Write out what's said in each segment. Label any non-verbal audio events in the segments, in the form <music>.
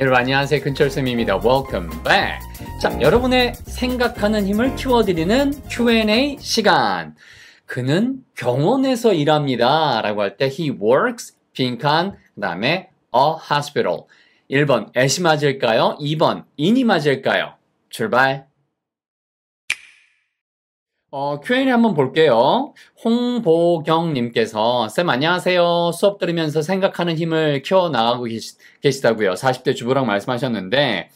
여러분 안녕하세요 근철쌤입니다. Welcome back. 자 여러분의 생각하는 힘을 키워드리는 Q&A 시간. 그는 병원에서 일합니다. 라고 할 때 he works 빈칸 그 다음에 a hospital. 1번 애시 맞을까요? 2번 인이 맞을까요? 출발. 어, Q&A 한번 볼게요. 홍보경님께서 쌤 안녕하세요. 수업 들으면서 생각하는 힘을 키워나가고 계시, 계시다고요. 40대 주부랑 말씀하셨는데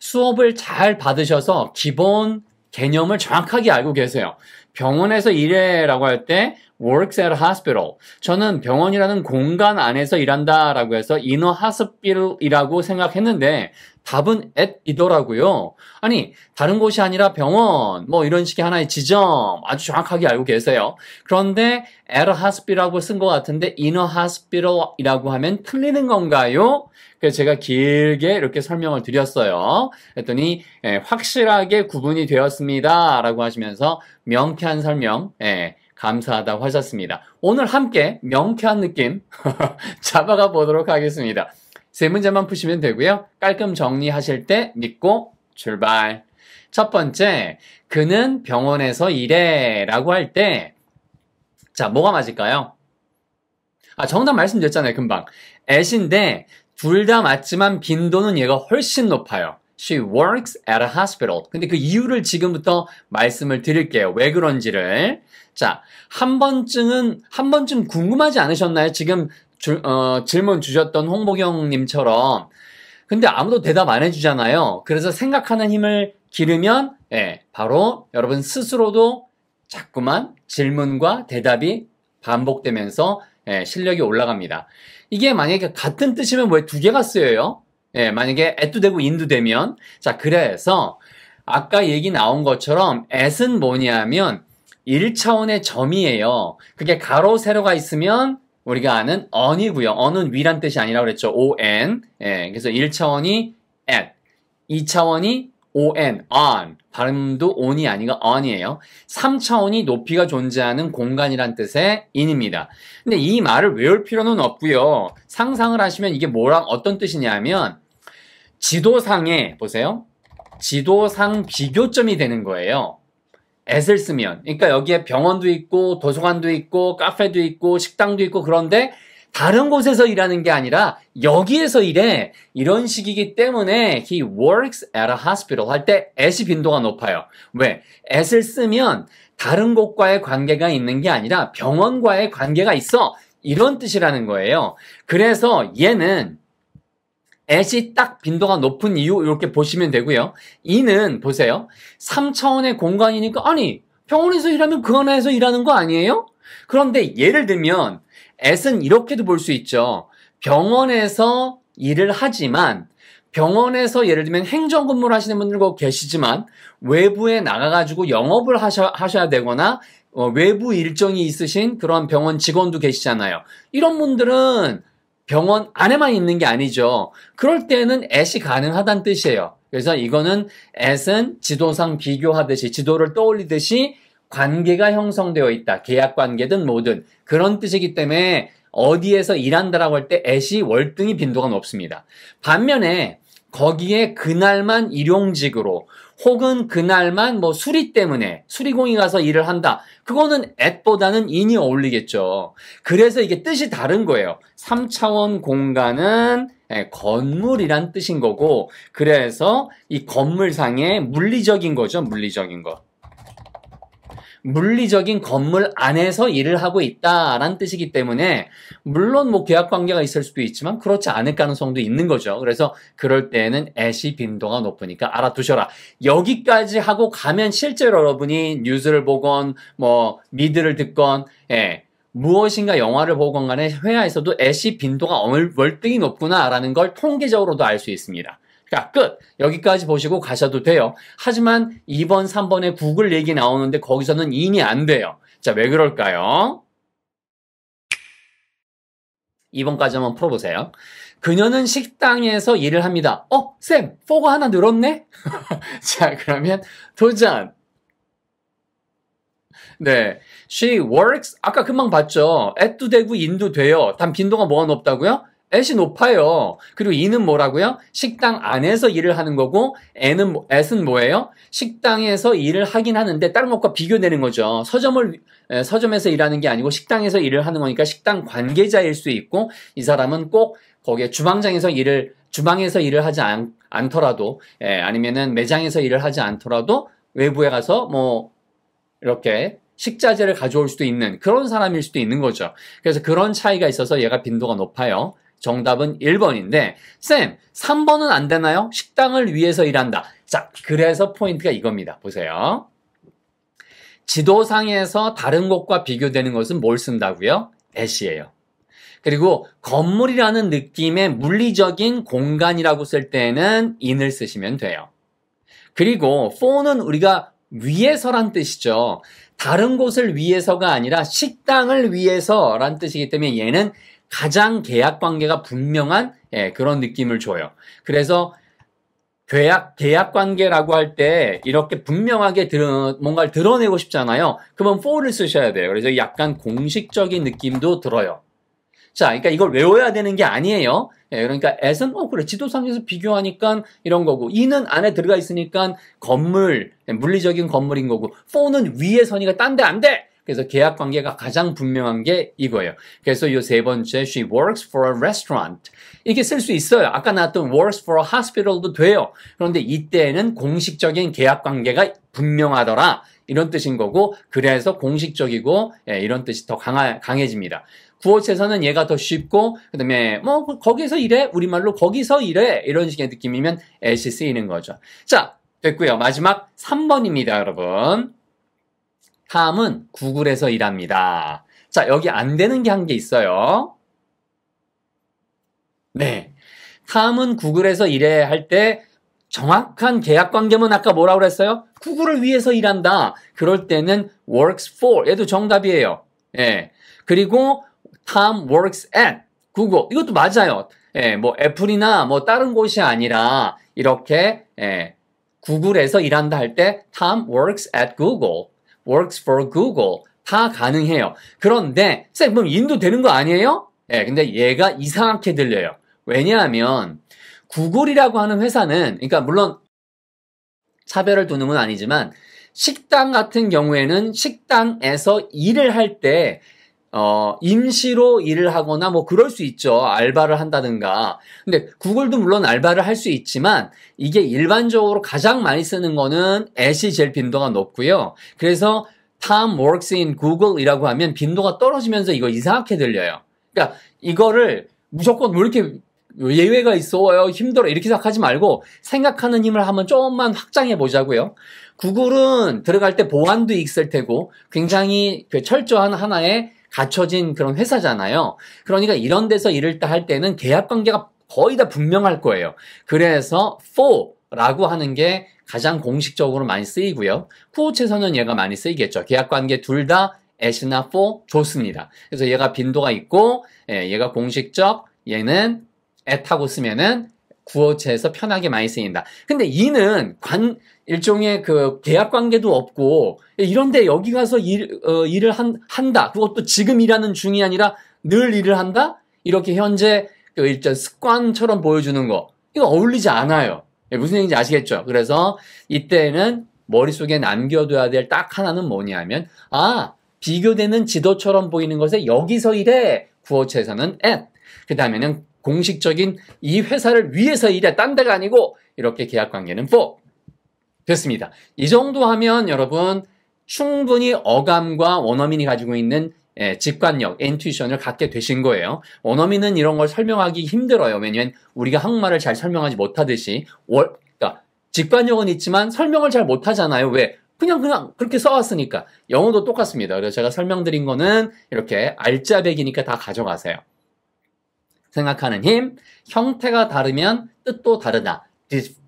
수업을 잘 받으셔서 기본 개념을 정확하게 알고 계세요. 병원에서 일해라고 할 때 works at a hospital. 저는 병원이라는 공간 안에서 일한다라고 해서 inner hospital이라고 생각했는데 답은 at이더라고요. 아니, 다른 곳이 아니라 병원, 뭐 이런 식의 하나의 지점 아주 정확하게 알고 계세요. 그런데 at a hospital이라고 쓴 것 같은데 in a hospital이라고 하면 틀리는 건가요? 그래서 제가 길게 이렇게 설명을 드렸어요. 했더니 예, 확실하게 구분이 되었습니다. 라고 하시면서 명쾌한 설명, 예, 감사하다고 하셨습니다. 오늘 함께 명쾌한 느낌 <laughs> 잡아가 보도록 하겠습니다. 세 문제만 푸시면 되고요. 깔끔 정리하실 때 믿고 출발. 첫 번째, 그는 병원에서 일해 라고 할 때, 자, 뭐가 맞을까요? 아, 정답 말씀드렸잖아요, 금방. 애신데, 둘 다 맞지만 빈도는 얘가 훨씬 높아요. She works at a hospital. 근데 그 이유를 지금부터 말씀을 드릴게요. 왜 그런지를. 자, 한 번쯤은, 한 번쯤 궁금하지 않으셨나요? 지금 주, 어, 질문 주셨던 홍보경님처럼 근데 아무도 대답 안 해주잖아요. 그래서 생각하는 힘을 기르면 예, 바로 여러분 스스로도 자꾸만 질문과 대답이 반복되면서 예, 실력이 올라갑니다. 이게 만약에 같은 뜻이면 왜 두 개가 쓰여요? 예, 만약에 애도되고 인두되면 자 그래서 아까 얘기 나온 것처럼 애은 뭐냐면 1차원의 점이에요. 그게 가로 세로가 있으면 우리가 아는 on이고요. on은 위란 뜻이 아니라 그랬죠. on. 예, 그래서 1차원이 at, 2차원이 on, on. 발음도 on이 아니고 on이에요. 3차원이 높이가 존재하는 공간이란 뜻의 in입니다. 근데 이 말을 외울 필요는 없고요. 상상을 하시면 이게 뭐랑 어떤 뜻이냐면 지도상에 보세요. 지도상 비교점이 되는 거예요. 애을 쓰면 그러니까 여기에 병원도 있고 도서관도 있고 카페도 있고 식당도 있고 그런데 다른 곳에서 일하는 게 아니라 여기에서 일해 이런 식이기 때문에 he works at a hospital 할때 a 이 빈도가 높아요. 왜? a 을 쓰면 다른 곳과의 관계가 있는 게 아니라 병원과의 관계가 있어 이런 뜻이라는 거예요. 그래서 얘는 S이 딱 빈도가 높은 이유 이렇게 보시면 되고요. E는 보세요. 3차원의 공간이니까 아니 병원에서 일하면 그 하나에서 일하는 거 아니에요? 그런데 예를 들면 s 은 이렇게도 볼 수 있죠. 병원에서 일을 하지만 병원에서 예를 들면 행정 근무를 하시는 분들도 계시지만 외부에 나가가지고 영업을 하셔, 하셔야 되거나 어, 외부 일정이 있으신 그런 병원 직원도 계시잖아요. 이런 분들은 병원 안에만 있는 게 아니죠. 그럴 때는 애시 가능하다는 뜻이에요. 그래서 이거는 애은 지도상 비교하듯이 지도를 떠올리듯이 관계가 형성되어 있다. 계약 관계든 뭐든 그런 뜻이기 때문에 어디에서 일한다라고 할때 애시 월등히 빈도가 높습니다. 반면에 거기에 그날만 일용직으로 혹은 그날만 뭐 수리 때문에 수리공이 가서 일을 한다. 그거는 앱보다는인이 어울리겠죠. 그래서 이게 뜻이 다른 거예요. 3차원 공간은 예, 건물이란 뜻인 거고 그래서 이 건물상의 물리적인 거죠. 물리적인 거. 물리적인 건물 안에서 일을 하고 있다라는 뜻이기 때문에 물론 뭐 계약 관계가 있을 수도 있지만 그렇지 않을 가능성도 있는 거죠. 그래서 그럴 때에는 애시 빈도가 높으니까 알아두셔라. 여기까지 하고 가면 실제로 여러분이 뉴스를 보건 뭐 미드를 듣건 예, 무엇인가 영화를 보건 간에 회화에서도 애시 빈도가 월등히 높구나라는 걸 통계적으로도 알 수 있습니다. 자, 끝. 여기까지 보시고 가셔도 돼요. 하지만 2번, 3번에 구글 얘기 나오는데 거기서는 인이 안 돼요. 자, 왜 그럴까요? 2번까지 한번 풀어보세요. 그녀는 식당에서 일을 합니다. 어, 쌤, 4가 하나 늘었네? <laughs> 자, 그러면 도전. 네. She works, 아까 금방 봤죠? 앳도 되고 인도 돼요. 단 빈도가 뭐가 높다고요? S이 높아요. 그리고 E는 뭐라고요? 식당 안에서 일을 하는 거고 N은 뭐, S은 뭐예요? 식당에서 일을 하긴 하는데 다른 것과 비교되는 거죠. 서점을 서점에서 일하는 게 아니고 식당에서 일을 하는 거니까 식당 관계자일 수 있고 이 사람은 꼭 거기에 주방장에서 일을 주방에서 일을 하지 않, 않더라도 예, 아니면은 매장에서 일을 하지 않더라도 외부에 가서 뭐 이렇게 식자재를 가져올 수도 있는 그런 사람일 수도 있는 거죠. 그래서 그런 차이가 있어서 얘가 빈도가 높아요. 정답은 1번인데, 쌤, 3번은 안 되나요? 식당을 위해서 일한다. 자, 그래서 포인트가 이겁니다. 보세요. 지도상에서 다른 곳과 비교되는 것은 뭘 쓴다고요? 애시예요. 그리고 건물이라는 느낌의 물리적인 공간이라고 쓸 때에는 인을 쓰시면 돼요. 그리고 for는 우리가 위에서란 뜻이죠. 다른 곳을 위해서가 아니라 식당을 위해서란 뜻이기 때문에 얘는 가장 계약 관계가 분명한 예, 그런 느낌을 줘요. 그래서 계약, 계약 관계라고 할 때 이렇게 분명하게 드러, 뭔가를 드러내고 싶잖아요. 그러면 for를 쓰셔야 돼요. 그래서 약간 공식적인 느낌도 들어요. 자, 그러니까 이걸 외워야 되는 게 아니에요. 예, 그러니까 as은 어 그래 지도상에서 비교하니까 이런 거고 이는 안에 들어가 있으니까 건물 물리적인 건물인 거고 for는 위에 선이가 딴데 안 돼. 그래서 계약 관계가 가장 분명한 게 이거예요. 그래서 요 세 번째 she works for a restaurant 이게 쓸 수 있어요. 아까 나왔던 works for a hospital도 돼요. 그런데 이때는 에 공식적인 계약 관계가 분명하더라 이런 뜻인 거고 그래서 공식적이고 예, 이런 뜻이 더 강하, 강해집니다. 구호체에서는 얘가 더 쉽고 그다음에 뭐 거기서 일해 우리말로 거기서 일해 이런 식의 느낌이면 s 쓰이는 거죠. 자 됐고요. 마지막 3번입니다, 여러분. 탐은 구글에서 일합니다. 자, 여기 안 되는 게 한 게 있어요. 네. 탐은 구글에서 일해 할 때 정확한 계약 관계면 아까 뭐라고 그랬어요? 구글을 위해서 일한다. 그럴 때는 works for. 얘도 정답이에요. 예. 그리고 Tom works at 구글. 이것도 맞아요. 예, 뭐 애플이나 뭐 다른 곳이 아니라 이렇게 예, 구글에서 일한다 할 때 Tom works at Google. works for Google. 다 가능해요. 그런데, 쌤, 그럼 인도 되는 거 아니에요? 예, 네, 근데 얘가 이상하게 들려요. 왜냐하면, 구글이라고 하는 회사는, 그러니까 물론 차별을 두는 건 아니지만, 식당 같은 경우에는 식당에서 일을 할때 어, 임시로 일을 하거나 뭐 그럴 수 있죠. 알바를 한다든가. 근데 구글도 물론 알바를 할 수 있지만 이게 일반적으로 가장 많이 쓰는 거는 애시 제일 빈도가 높고요. 그래서 Tom works in Google이라고 하면 빈도가 떨어지면서 이거 이상하게 들려요. 그러니까 이거를 무조건 왜 이렇게 예외가 있어요. 힘들어. 이렇게 생각하지 말고 생각하는 힘을 한번 조금만 확장해 보자고요. 구글은 들어갈 때 보안도 있을 테고 굉장히 그 철저한 하나의 갖춰진 그런 회사잖아요. 그러니까 이런 데서 일을 할 때는 계약 관계가 거의 다 분명할 거예요. 그래서 for라고 하는 게 가장 공식적으로 많이 쓰이고요. 쿠어에서는 얘가 많이 쓰이겠죠. 계약 관계 둘 다 as나 for 좋습니다. 그래서 얘가 빈도가 있고 예, 얘가 공식적, 얘는 at하고 쓰면은 구어체에서 편하게 많이 쓰인다. 근데 이는 관, 일종의 그 계약 관계도 없고 이런데 여기 가서 일, 어, 일을 한, 한다. 그것도 지금 일하는 중이 아니라 늘 일을 한다. 이렇게 현재 그 일단 습관처럼 보여주는 거 이거 어울리지 않아요. 예, 무슨 얘기인지 아시겠죠? 그래서 이때는 머릿속에 남겨둬야 될 딱 하나는 뭐냐면 아 비교되는 지도처럼 보이는 것에 여기서 일해 구어체에서는 at 그 다음에는 공식적인 이 회사를 위해서 일해 딴 데가 아니고 이렇게 계약 관계는 for 됐습니다. 이 정도 하면 여러분 충분히 어감과 원어민이 가지고 있는 예, 직관력, 엔튜이션을 갖게 되신 거예요. 원어민은 이런 걸 설명하기 힘들어요. 왜냐면 우리가 한국말을 잘 설명하지 못하듯이 월, 그러니까 직관력은 있지만 설명을 잘 못하잖아요. 왜? 그냥 그냥 그렇게 써왔으니까 영어도 똑같습니다. 그래서 제가 설명드린 거는 이렇게 알짜배기니까 다 가져가세요. 생각하는 힘, 형태가 다르면 뜻도 다르다.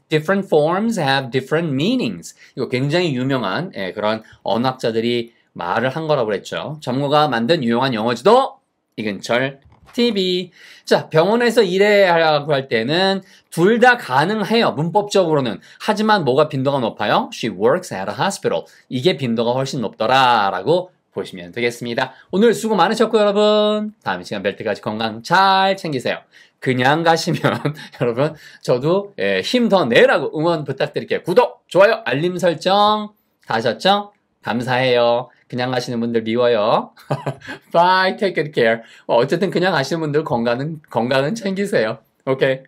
different forms have different meanings. 이거 굉장히 유명한 예, 그런 언학자들이 말을 한 거라고 그랬죠. 전문가가 만든 유용한 영어지도 이근철 TV. 자, 병원에서 일해라고 할 때는 둘 다 가능해요. 문법적으로는. 하지만 뭐가 빈도가 높아요? She works at a hospital. 이게 빈도가 훨씬 높더라라고 보시면 되겠습니다. 오늘 수고 많으셨고 여러분 다음 시간 뵐 때까지 건강 잘 챙기세요. 그냥 가시면 <laughs> 여러분 저도 예, 힘더 내라고 응원 부탁드릴게요. 구독, 좋아요, 알림 설정 다 하셨죠? 감사해요. 그냥 가시는 분들 미워요. <laughs> Bye, take good care. 어, 어쨌든 그냥 가시는 분들 건강은 건강은 챙기세요. 오케이. Okay.